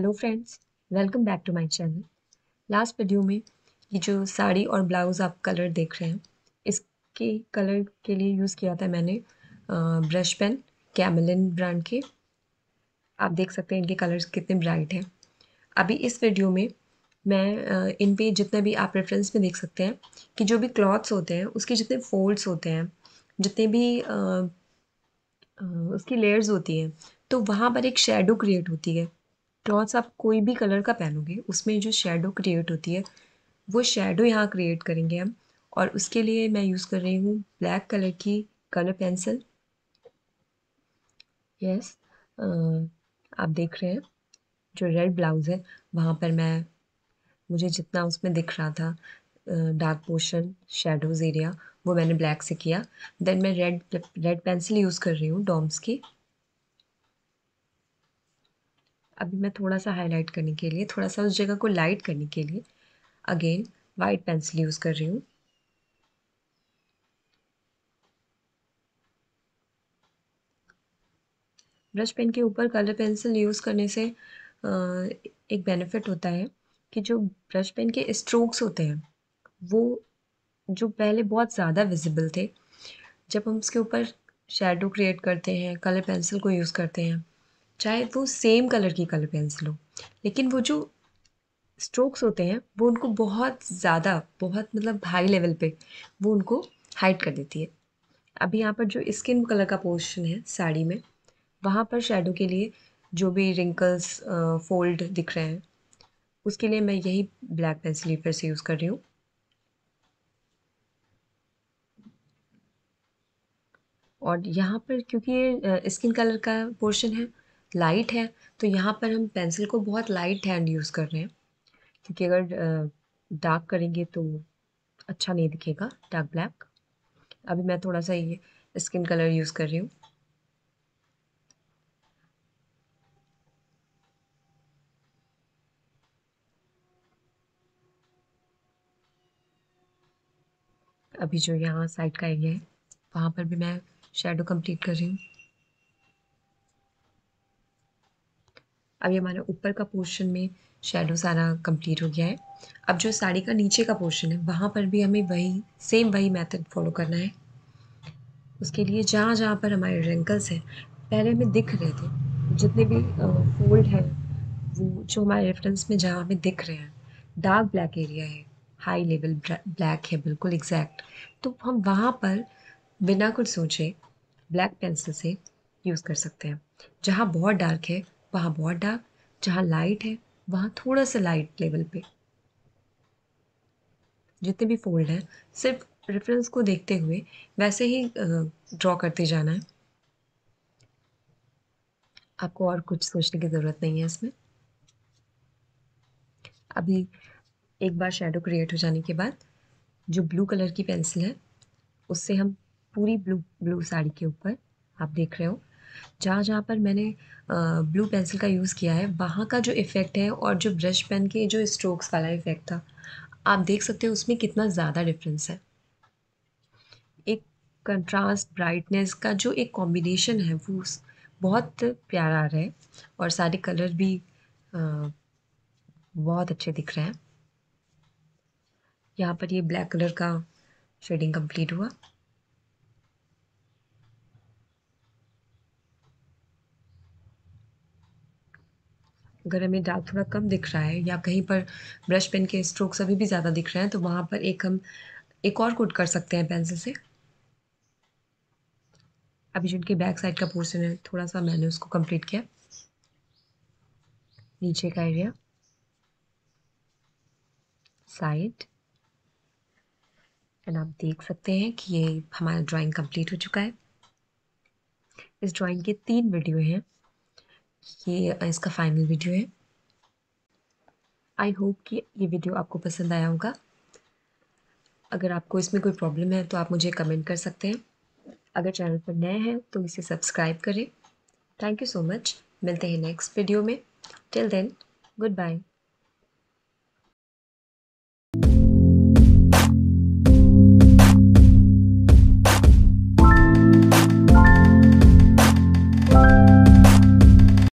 hello friends welcome back to my channel last video में ये जो साड़ी और ब्लाउज़ आप कलर देख रहे हैं इसके कलर के लिए यूज़ किया था मैंने ब्रश पेन कैमलिन ब्रांड के आप देख सकते हैं इनके कलर्स कितने ब्राइट हैं अभी इस वीडियो में मैं इन पे जितना भी आप रेफरेंस में देख सकते हैं कि जो भी क्लॉथ्स होते हैं उसके जितने फोल्ड्स होते हैं जितने भी आ, उसकी लेयर्स होती हैं तो वहाँ पर एक शेडो क्रिएट होती है डॉट्स आप कोई भी कलर का पहनोगे उसमें जो शेडो क्रिएट होती है वो शेडो यहाँ क्रिएट करेंगे हम और उसके लिए मैं यूज़ कर रही हूँ ब्लैक कलर की कलर पेंसिल यस आप देख रहे हैं जो रेड ब्लाउज़ है वहाँ पर मैं मुझे जितना उसमें दिख रहा था डार्क पोर्शन शेडोज़ एरिया वो मैंने ब्लैक से किया देन मैं रेड रेड पेंसिल यूज़ कर रही हूँ डॉम्स की अभी मैं थोड़ा सा हाईलाइट करने के लिए थोड़ा सा उस जगह को लाइट करने के लिए अगेन वाइट पेंसिल यूज़ कर रही हूँ ब्रश पेन के ऊपर कलर पेंसिल यूज़ करने से एक बेनिफिट होता है कि जो ब्रश पेन के स्ट्रोक्स होते हैं वो जो पहले बहुत ज़्यादा विजिबल थे जब हम उसके ऊपर शेडो क्रिएट करते हैं कलर पेंसिल को यूज़ करते हैं चाहे वो सेम कलर की कलर पेंसिल हो लेकिन वो जो स्ट्रोक्स होते हैं वो उनको बहुत ज़्यादा बहुत मतलब हाई लेवल पे वो उनको हाइड कर देती है अभी यहाँ पर जो स्किन कलर का पोर्शन है साड़ी में वहाँ पर शेडो के लिए जो भी रिंकल्स फोल्ड दिख रहे हैं उसके लिए मैं यही ब्लैक पेंसिल फिर से यूज़ कर रही हूँ और यहाँ पर क्योंकि ये स्किन कलर का पोर्शन है लाइट है तो यहाँ पर हम पेंसिल को बहुत लाइट हैंड यूज़ कर रहे हैं क्योंकि अगर डार्क करेंगे तो अच्छा नहीं दिखेगा डार्क ब्लैक अभी मैं थोड़ा सा ये स्किन कलर यूज़ कर रही हूँ अभी जो यहाँ साइड का एरिया है वहाँ पर भी मैं शेडो कंप्लीट कर रही हूँ अब ये ऊपर का पोर्शन में शेडो सारा कंप्लीट हो गया है अब जो साड़ी का नीचे का पोर्शन है वहाँ पर भी हमें वही सेम वही मेथड फॉलो करना है उसके लिए जहाँ जहाँ पर हमारे रेंकल्स हैं पहले हमें दिख रहे थे जितने भी फोल्ड हैं वो जो हमारे रेफरेंस में जहाँ हमें दिख रहे हैं डार्क ब्लैक एरिया है हाई लेवल ब्लैक है बिल्कुल एग्जैक्ट तो हम वहाँ पर बिना कुछ सोचे ब्लैक पेंसिल से यूज़ कर सकते हैं जहाँ बहुत डार्क है वहाँ बहुत डार्क जहाँ लाइट है वहाँ थोड़ा सा लाइट लेवल पे जितने भी फोल्ड हैं सिर्फ रेफरेंस को देखते हुए वैसे ही ड्रॉ करते जाना है आपको और कुछ सोचने की ज़रूरत नहीं है इसमें अभी एक बार शेडो क्रिएट हो जाने के बाद जो ब्लू कलर की पेंसिल है उससे हम पूरी ब्लू ब्लू साड़ी के ऊपर आप देख रहे हो जहाँ जहाँ पर मैंने ब्लू पेंसिल का यूज़ किया है वहाँ का जो इफ़ेक्ट है और जो ब्रश पेन के जो स्ट्रोक्स वाला इफ़ेक्ट था आप देख सकते हो उसमें कितना ज़्यादा डिफरेंस है एक कंट्रास्ट ब्राइटनेस का जो एक कॉम्बिनेशन है वो बहुत प्यारा आ रहा है और सारे कलर भी बहुत अच्छे दिख रहे हैं यहाँ पर ये ब्लैक कलर का शेडिंग कंप्लीट हुआ अगर हमें डार्क थोड़ा कम दिख रहा है या कहीं पर ब्रश पेन के स्ट्रोक्स अभी भी ज़्यादा दिख रहे हैं तो वहाँ पर एक हम एक और कोट कर सकते हैं पेंसिल से अभी जो बैक साइड का पोर्शन है थोड़ा सा मैंने उसको कंप्लीट किया नीचे का एरिया साइड एंड आप देख सकते हैं कि ये हमारा ड्राइंग कंप्लीट हो चुका है इस ड्राइंग के तीन वीडियो हैं ये इसका फाइनल वीडियो है आई होप कि ये वीडियो आपको पसंद आया होगा अगर आपको इसमें कोई प्रॉब्लम है तो आप मुझे कमेंट कर सकते हैं अगर चैनल पर नए हैं तो इसे सब्सक्राइब करें थैंक यू सो मच मिलते हैं नेक्स्ट वीडियो में टिल देन गुड बाय